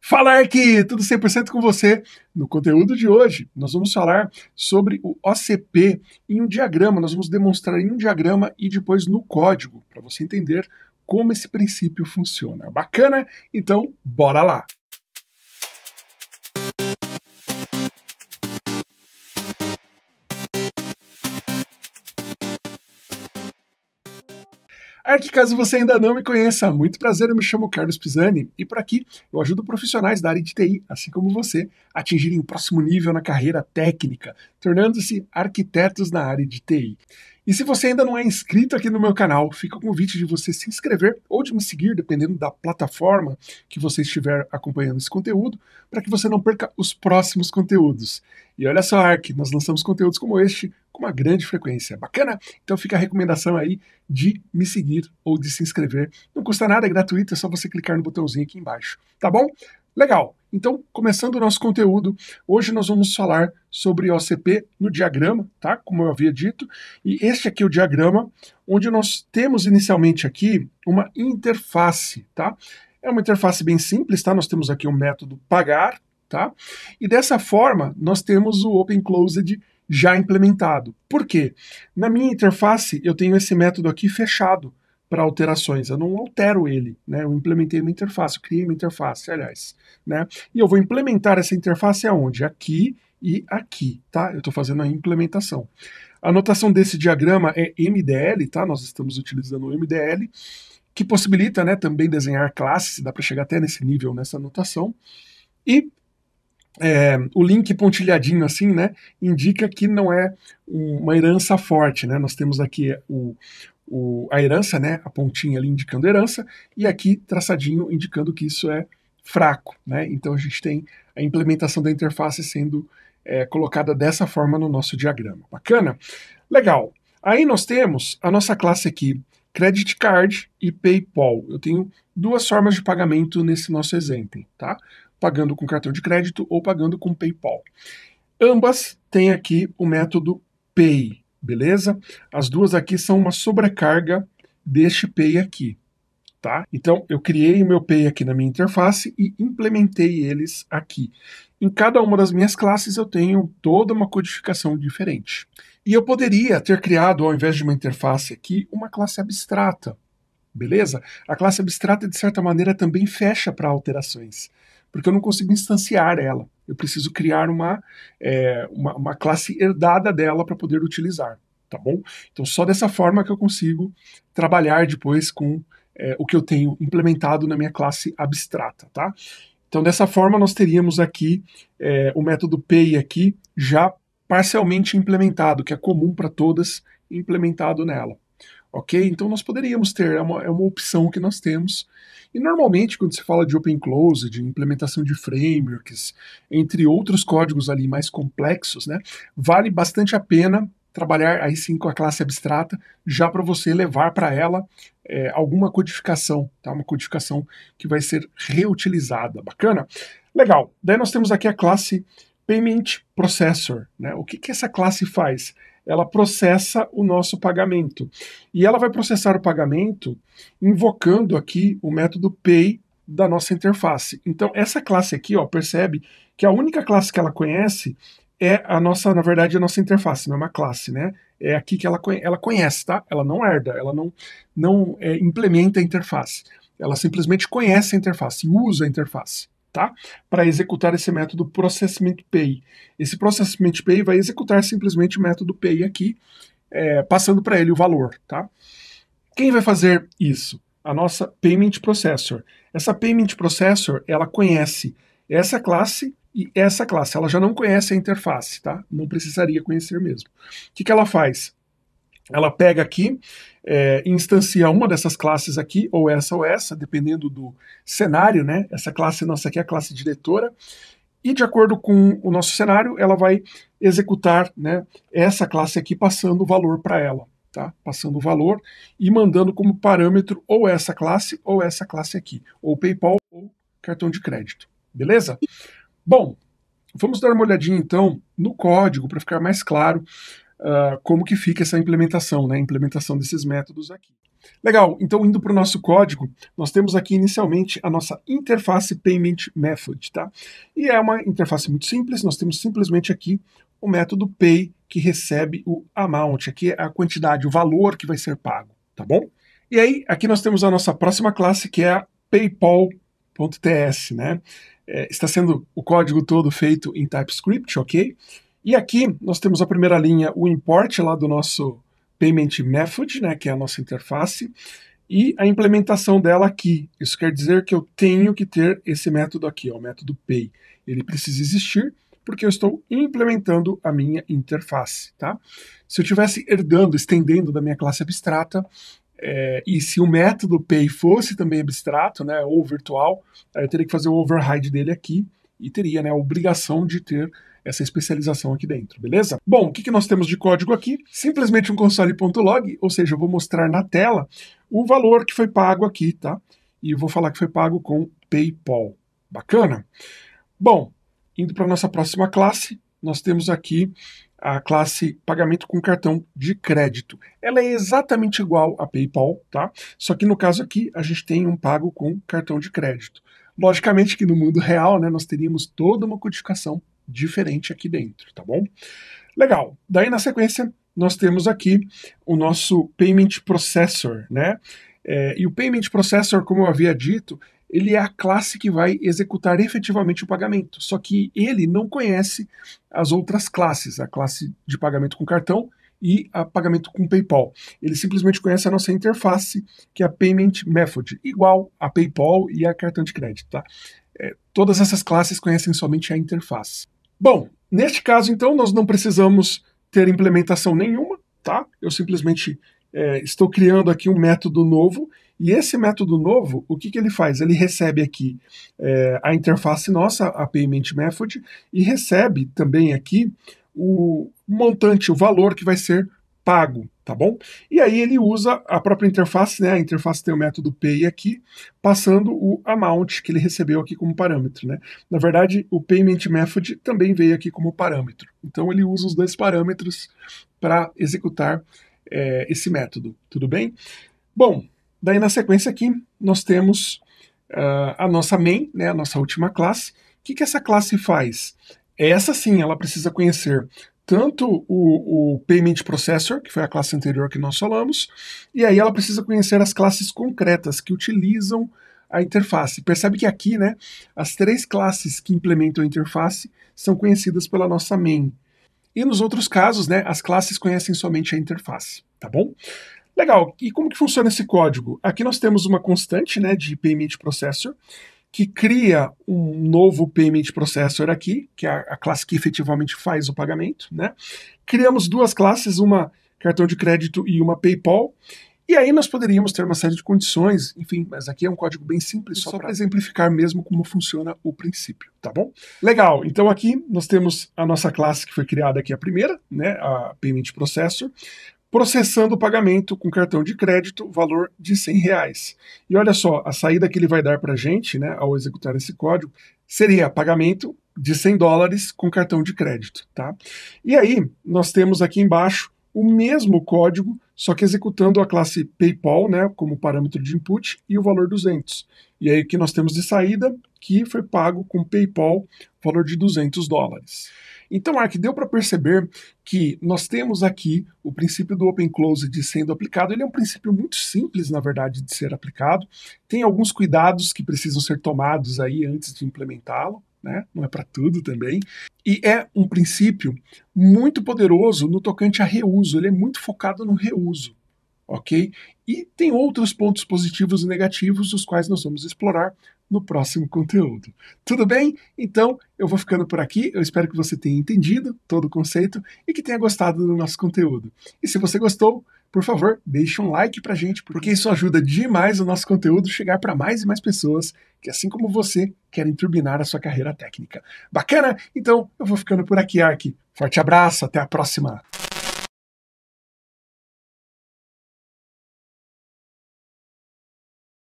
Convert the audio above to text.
Fala Arqui, tudo 100% com você? No conteúdo de hoje, nós vamos falar sobre o OCP em um diagrama, nós vamos demonstrar em um diagrama e depois no código, para você entender como esse princípio funciona. Bacana? Então, bora lá! Arque, é caso você ainda não me conheça, muito prazer, eu me chamo Carlos Pisani e por aqui eu ajudo profissionais da área de TI, assim como você, a atingirem o próximo nível na carreira técnica, tornando-se arquitetos na área de TI. E se você ainda não é inscrito aqui no meu canal, fica o convite de você se inscrever ou de me seguir, dependendo da plataforma que você estiver acompanhando esse conteúdo, para que você não perca os próximos conteúdos. E olha só, Ark, nós lançamos conteúdos como este com uma grande frequência. Bacana? Então fica a recomendação aí de me seguir ou de se inscrever. Não custa nada, é gratuito, é só você clicar no botãozinho aqui embaixo. Tá bom? Legal! Então, começando o nosso conteúdo, hoje nós vamos falar sobre OCP no diagrama, tá? Como eu havia dito, e este aqui é o diagrama onde nós temos inicialmente aqui uma interface, tá? É uma interface bem simples, tá? Nós temos aqui o um método pagar, tá? E dessa forma, nós temos o open closed já implementado. Por quê? Na minha interface, eu tenho esse método aqui fechado para alterações. Eu não altero ele, né? Eu implementei uma interface, eu criei uma interface, aliás, né? E eu vou implementar essa interface aonde? Aqui e aqui, tá? Eu estou fazendo a implementação. A anotação desse diagrama é MDL, tá? Nós estamos utilizando o MDL, que possibilita, né, também desenhar classes, dá para chegar até nesse nível, nessa anotação. E é, o link pontilhadinho assim, né, indica que não é uma herança forte, né? Nós temos aqui o, o, a herança, né, a pontinha ali indicando herança, e aqui traçadinho indicando que isso é fraco, né? Então a gente tem a implementação da interface sendo é, colocada dessa forma no nosso diagrama. Bacana? Legal. Aí nós temos a nossa classe aqui, Credit Card e PayPal. Eu tenho duas formas de pagamento nesse nosso exemplo, tá? pagando com cartão de crédito ou pagando com PayPal. Ambas têm aqui o método Pay, beleza? As duas aqui são uma sobrecarga deste Pay aqui, tá? Então eu criei o meu Pay aqui na minha interface e implementei eles aqui. Em cada uma das minhas classes eu tenho toda uma codificação diferente. E eu poderia ter criado, ao invés de uma interface aqui, uma classe abstrata, beleza? A classe abstrata, de certa maneira, também fecha para alterações porque eu não consigo instanciar ela. Eu preciso criar uma, é, uma, uma, classe herdada dela para poder utilizar, tá bom? Então, só dessa forma que eu consigo trabalhar depois com é, o que eu tenho implementado na minha classe abstrata, tá? Então, dessa forma, nós teríamos aqui é, o método pay aqui já parcialmente implementado, que é comum para todas, implementado nela ok? Então nós poderíamos ter, é uma, é uma opção que nós temos. E normalmente quando se fala de open close, de implementação de frameworks, entre outros códigos ali mais complexos, né, vale bastante a pena trabalhar aí sim com a classe abstrata, já para você levar para ela é, alguma codificação, tá? Uma codificação que vai ser reutilizada, bacana? Legal. Daí nós temos aqui a classe Payment Processor, né? O que que essa classe faz? ela processa o nosso pagamento. E ela vai processar o pagamento invocando aqui o método pay da nossa interface. Então, essa classe aqui, ó, percebe que a única classe que ela conhece é a nossa, na verdade, a nossa interface, não é uma classe, né? É aqui que ela, ela conhece, tá? Ela não herda, ela não, não é, implementa a interface. Ela simplesmente conhece a interface, usa a interface tá? Para executar esse método processment pay. Esse processment pay vai executar simplesmente o método pay aqui, é, passando para ele o valor, tá? Quem vai fazer isso? A nossa payment processor. Essa payment processor, ela conhece essa classe e essa classe. Ela já não conhece a interface, tá? Não precisaria conhecer mesmo. O que, que ela faz? ela pega aqui, é, instancia uma dessas classes aqui, ou essa ou essa, dependendo do cenário, né? Essa classe nossa aqui é a classe diretora, e de acordo com o nosso cenário, ela vai executar né, essa classe aqui passando o valor para ela, tá? Passando o valor e mandando como parâmetro ou essa classe ou essa classe aqui, ou PayPal ou cartão de crédito, beleza? Bom, vamos dar uma olhadinha então no código para ficar mais claro uh, como que fica essa implementação, né, implementação desses métodos aqui. Legal, então indo para o nosso código, nós temos aqui inicialmente a nossa interface Payment Method, tá? E é uma interface muito simples, nós temos simplesmente aqui o método pay que recebe o amount, aqui é a quantidade, o valor que vai ser pago, tá bom? E aí, aqui nós temos a nossa próxima classe que é a paypal.ts, né? É, está sendo o código todo feito em TypeScript, ok? E aqui nós temos a primeira linha, o import lá do nosso payment method, né, que é a nossa interface, e a implementação dela aqui. Isso quer dizer que eu tenho que ter esse método aqui, ó, o método pay. Ele precisa existir porque eu estou implementando a minha interface, tá? Se eu estivesse herdando, estendendo da minha classe abstrata, é, e se o método pay fosse também abstrato, né, ou virtual, aí eu teria que fazer o override dele aqui e teria né, a obrigação de ter essa especialização aqui dentro, beleza? Bom, o que, que nós temos de código aqui? Simplesmente um console.log, ou seja, eu vou mostrar na tela o valor que foi pago aqui, tá? E eu vou falar que foi pago com PayPal. Bacana? Bom, indo para a nossa próxima classe, nós temos aqui a classe pagamento com cartão de crédito. Ela é exatamente igual a PayPal, tá? Só que no caso aqui a gente tem um pago com cartão de crédito. Logicamente que no mundo real, né, nós teríamos toda uma codificação diferente aqui dentro, tá bom? Legal. Daí na sequência nós temos aqui o nosso Payment Processor, né? É, e o Payment Processor, como eu havia dito, ele é a classe que vai executar efetivamente o pagamento. Só que ele não conhece as outras classes, a classe de pagamento com cartão e a pagamento com PayPal. Ele simplesmente conhece a nossa interface, que é a Payment Method, igual a PayPal e a cartão de crédito, tá? É, todas essas classes conhecem somente a interface. Bom, neste caso, então, nós não precisamos ter implementação nenhuma, tá? Eu simplesmente é, estou criando aqui um método novo. E esse método novo, o que, que ele faz? Ele recebe aqui é, a interface nossa, a Payment Method, e recebe também aqui o montante, o valor que vai ser pago tá bom? E aí ele usa a própria interface, né? A interface tem o método pay aqui, passando o amount que ele recebeu aqui como parâmetro, né? Na verdade, o payment method também veio aqui como parâmetro. Então ele usa os dois parâmetros para executar é, esse método, tudo bem? Bom, daí na sequência aqui nós temos uh, a nossa main, né? A nossa última classe. O que, que essa classe faz? Essa sim, ela precisa conhecer tanto o, o, Payment Processor, que foi a classe anterior que nós falamos, e aí ela precisa conhecer as classes concretas que utilizam a interface. Percebe que aqui, né, as três classes que implementam a interface são conhecidas pela nossa main. E nos outros casos, né, as classes conhecem somente a interface, tá bom? Legal, e como que funciona esse código? Aqui nós temos uma constante, né, de Payment Processor, que cria um novo payment processor aqui, que é a classe que efetivamente faz o pagamento, né? Criamos duas classes, uma cartão de crédito e uma PayPal. E aí nós poderíamos ter uma série de condições, enfim, mas aqui é um código bem simples, só, só para exemplificar mesmo como funciona o princípio, tá bom? Legal, então aqui nós temos a nossa classe que foi criada aqui, a primeira, né, a Payment Processor processando o pagamento com cartão de crédito, valor de 100 reais. E olha só, a saída que ele vai dar para a gente, né, ao executar esse código, seria pagamento de 100 dólares com cartão de crédito, tá? E aí, nós temos aqui embaixo o mesmo código só que executando a classe PayPal, né, como parâmetro de input, e o valor 200. E aí o que nós temos de saída, que foi pago com PayPal, valor de 200 dólares. Então, Ark, deu para perceber que nós temos aqui o princípio do Open Closed sendo aplicado. Ele é um princípio muito simples, na verdade, de ser aplicado. Tem alguns cuidados que precisam ser tomados aí antes de implementá-lo, né? não é para tudo também. E é um princípio muito poderoso no tocante a reuso, ele é muito focado no reuso. Ok? E tem outros pontos positivos e negativos, os quais nós vamos explorar no próximo conteúdo. Tudo bem? Então eu vou ficando por aqui. Eu espero que você tenha entendido todo o conceito e que tenha gostado do nosso conteúdo. E se você gostou, por favor, deixe um like pra gente, porque isso ajuda demais o nosso conteúdo chegar para mais e mais pessoas que, assim como você, querem turbinar a sua carreira técnica. Bacana? Então eu vou ficando por aqui, Ark. Forte abraço, até a próxima!